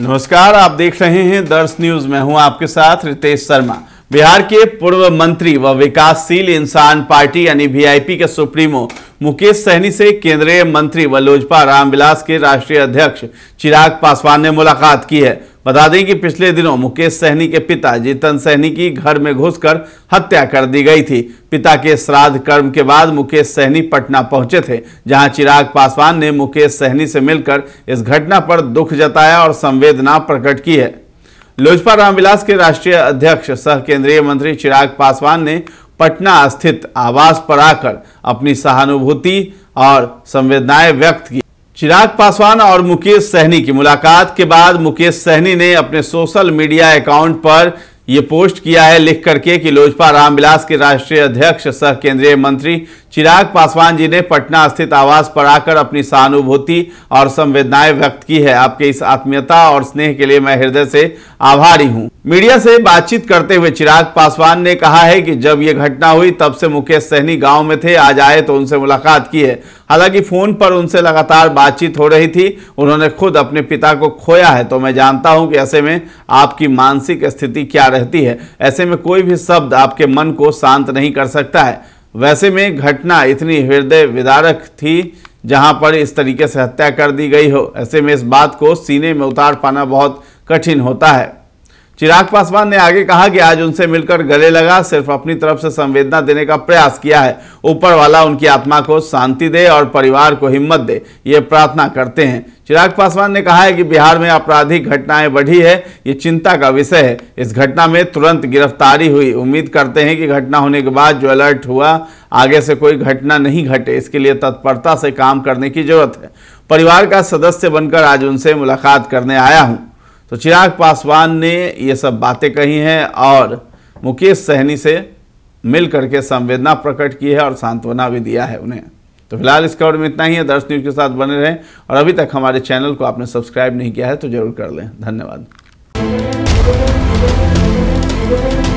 नमस्कार आप देख रहे हैं दर्श न्यूज मैं हूं आपके साथ रितेश शर्मा बिहार के पूर्व मंत्री व विकासशील इंसान पार्टी यानी वीआईपी के सुप्रीमो मुकेश सहनी से केंद्रीय मंत्री व लोजपा रामविलास के राष्ट्रीय अध्यक्ष चिराग पासवान ने मुलाकात की है बता दें कि पिछले दिनों मुकेश सहनी के पिता जीतन सहनी की घर में घुसकर हत्या कर दी गई थी पिता के श्राद्ध कर्म के बाद मुकेश सहनी पटना पहुंचे थे जहां चिराग पासवान ने मुकेश सहनी से मिलकर इस घटना पर दुख जताया और संवेदना प्रकट की है लोजपा रामविलास के राष्ट्रीय अध्यक्ष सह केंद्रीय मंत्री चिराग पासवान ने पटना स्थित आवास पर आकर अपनी सहानुभूति और संवेदनाएं व्यक्त की चिराग पासवान और मुकेश सहनी की मुलाकात के बाद मुकेश सहनी ने अपने सोशल मीडिया अकाउंट पर यह पोस्ट किया है लिख करके कि लोजपा रामविलास के राष्ट्रीय अध्यक्ष सह केंद्रीय मंत्री चिराग पासवान जी ने पटना स्थित आवास पर आकर अपनी सहानुभूति और संवेदनाएं व्यक्त की है आपके इस आत्मीयता और स्नेह के लिए मैं हृदय से आभारी हूं। मीडिया से बातचीत करते हुए चिराग पासवान ने कहा है कि जब ये घटना हुई तब से मुकेश सहनी गांव में थे आज आए तो उनसे मुलाकात की है हालांकि फोन पर उनसे लगातार बातचीत हो रही थी उन्होंने खुद अपने पिता को खोया है तो मैं जानता हूं कि ऐसे में आपकी मानसिक स्थिति क्या रहती है ऐसे में कोई भी शब्द आपके मन को शांत नहीं कर सकता है वैसे में घटना इतनी हृदय विदारक थी जहां पर इस तरीके से हत्या कर दी गई हो ऐसे में इस बात को सीने में उतार पाना बहुत कठिन होता है चिराग पासवान ने आगे कहा कि आज उनसे मिलकर गले लगा सिर्फ अपनी तरफ से संवेदना देने का प्रयास किया है ऊपर वाला उनकी आत्मा को शांति दे और परिवार को हिम्मत दे ये प्रार्थना करते हैं चिराग पासवान ने कहा है कि बिहार में आपराधिक घटनाएं बढ़ी है ये चिंता का विषय है इस घटना में तुरंत गिरफ्तारी हुई उम्मीद करते हैं कि घटना होने के बाद जो अलर्ट हुआ आगे से कोई घटना नहीं घटे इसके लिए तत्परता से काम करने की जरूरत है परिवार का सदस्य बनकर आज उनसे मुलाकात करने आया हूँ तो चिराग पासवान ने ये सब बातें कही हैं और मुकेश सहनी से मिल करके संवेदना प्रकट की है और सांत्वना भी दिया है उन्हें तो फिलहाल इस खबर में इतना ही है दर्श न्यूज के साथ बने रहें और अभी तक हमारे चैनल को आपने सब्सक्राइब नहीं किया है तो जरूर कर लें धन्यवाद